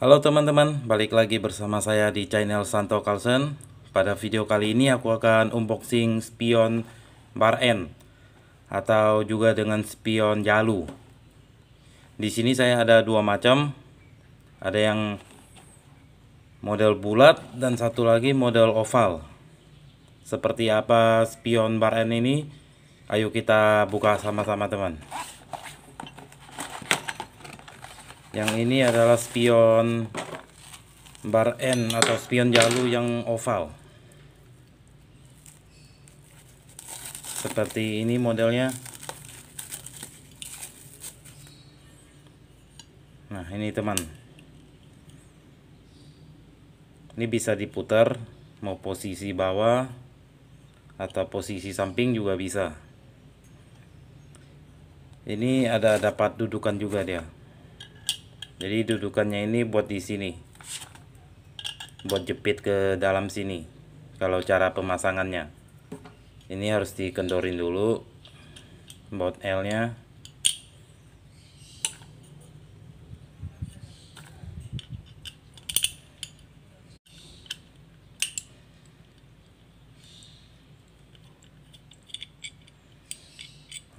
Halo teman-teman, balik lagi bersama saya di channel Santo Carlson Pada video kali ini aku akan unboxing spion bar N Atau juga dengan spion jalu Di sini saya ada dua macam Ada yang model bulat dan satu lagi model oval Seperti apa spion bar N ini Ayo kita buka sama-sama teman yang ini adalah spion bar N atau spion jalu yang oval seperti ini modelnya nah ini teman ini bisa diputar mau posisi bawah atau posisi samping juga bisa ini ada dapat dudukan juga dia jadi dudukannya ini buat di sini buat jepit ke dalam sini kalau cara pemasangannya ini harus dikendorin dulu baut L nya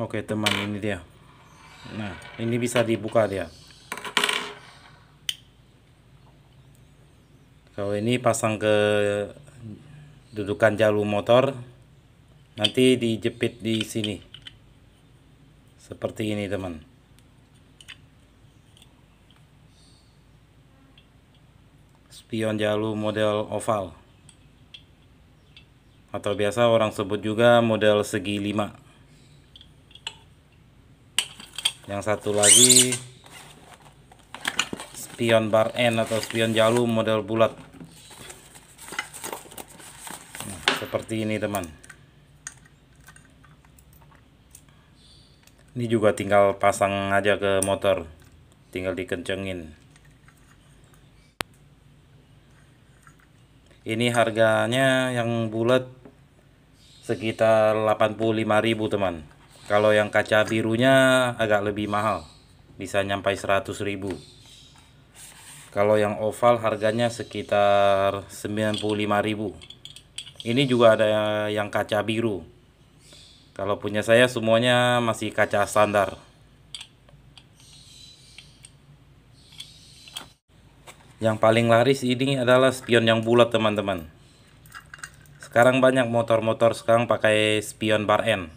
Oke teman ini dia Nah ini bisa dibuka dia kalau ini pasang ke dudukan jalur motor nanti dijepit di sini seperti ini teman spion jalur model oval atau biasa orang sebut juga model segi 5 yang satu lagi spion bar N atau spion jalur model bulat seperti ini teman ini juga tinggal pasang aja ke motor tinggal dikencengin ini harganya yang bulat sekitar 85.000 teman kalau yang kaca birunya agak lebih mahal bisa nyampai 100.000 kalau yang oval harganya sekitar 95.000 ini juga ada yang kaca biru. Kalau punya saya semuanya masih kaca standar. Yang paling laris ini adalah spion yang bulat teman-teman. Sekarang banyak motor-motor sekarang pakai spion bar N.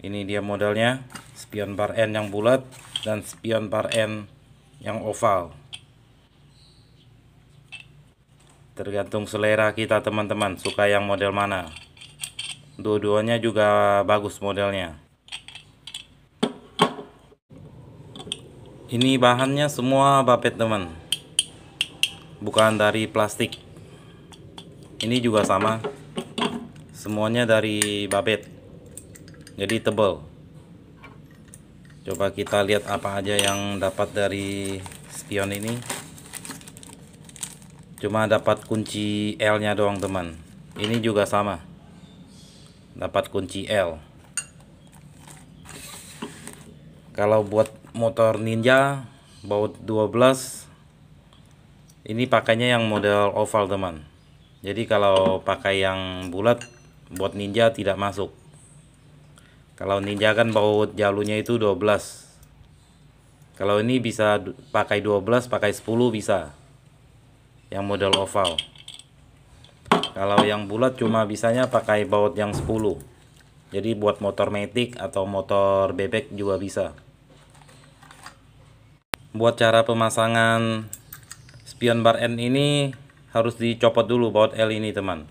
Ini dia modelnya, spion bar N yang bulat dan spion bar N yang oval. tergantung selera kita teman-teman suka yang model mana dua-duanya juga bagus modelnya ini bahannya semua bapet teman bukan dari plastik ini juga sama semuanya dari bapet jadi tebal coba kita lihat apa aja yang dapat dari spion ini cuma dapat kunci L nya doang teman ini juga sama dapat kunci L kalau buat motor ninja baut 12 ini pakainya yang model oval teman jadi kalau pakai yang bulat buat ninja tidak masuk kalau ninja kan baut jalurnya itu 12 kalau ini bisa pakai 12 pakai 10 bisa yang model oval kalau yang bulat cuma bisanya pakai baut yang 10 jadi buat motor metik atau motor bebek juga bisa buat cara pemasangan spion bar end ini harus dicopot dulu baut L ini teman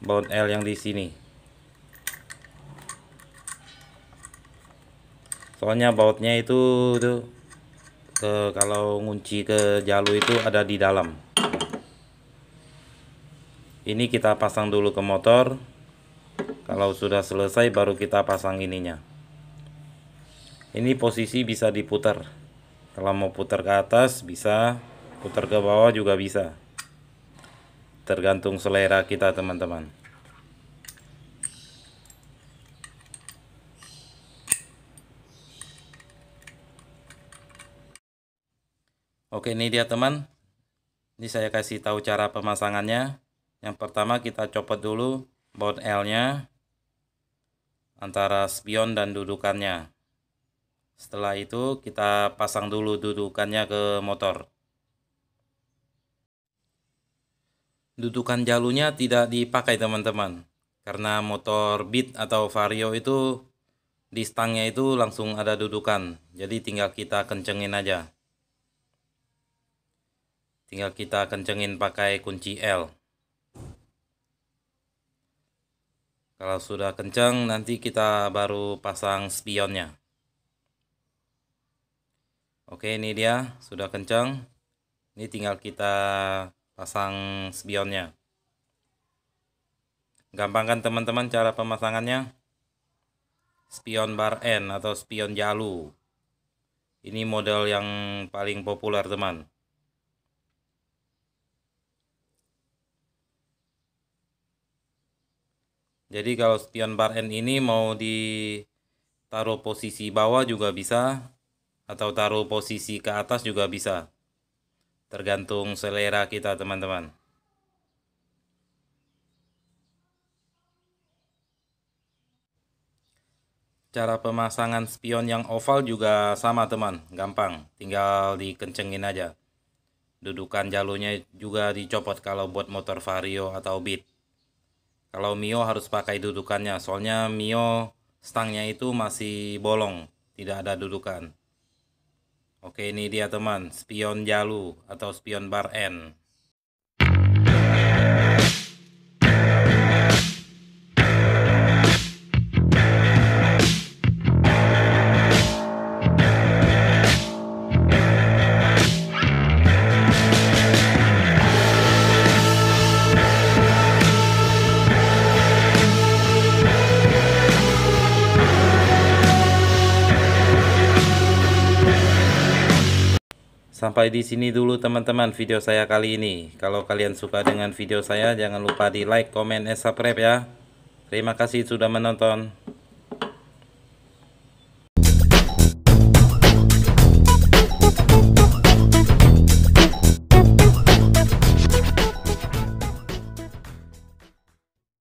baut L yang di sini soalnya bautnya itu tuh ke kalau ngunci ke jalur itu ada di dalam ini kita pasang dulu ke motor kalau sudah selesai baru kita pasang ininya ini posisi bisa diputar kalau mau putar ke atas bisa putar ke bawah juga bisa tergantung selera kita teman-teman Oke ini dia teman ini saya kasih tahu cara pemasangannya yang pertama kita copot dulu baut L nya antara spion dan dudukannya setelah itu kita pasang dulu dudukannya ke motor dudukan jalurnya tidak dipakai teman-teman karena motor beat atau vario itu di stangnya itu langsung ada dudukan jadi tinggal kita kencengin aja tinggal kita kencengin pakai kunci L kalau sudah kenceng nanti kita baru pasang spionnya oke ini dia sudah kenceng ini tinggal kita pasang spionnya gampang kan teman-teman cara pemasangannya spion bar N atau spion jalu ini model yang paling populer teman jadi kalau spion bar end ini mau ditaruh posisi bawah juga bisa atau taruh posisi ke atas juga bisa tergantung selera kita teman-teman cara pemasangan spion yang oval juga sama teman gampang tinggal dikencengin aja dudukan jalurnya juga dicopot kalau buat motor vario atau beat kalau Mio harus pakai dudukannya soalnya Mio stangnya itu masih bolong tidak ada dudukan oke ini dia teman spion jalu atau spion bar N Sampai di sini dulu teman-teman video saya kali ini. Kalau kalian suka dengan video saya jangan lupa di like, comment, and subscribe ya. Terima kasih sudah menonton.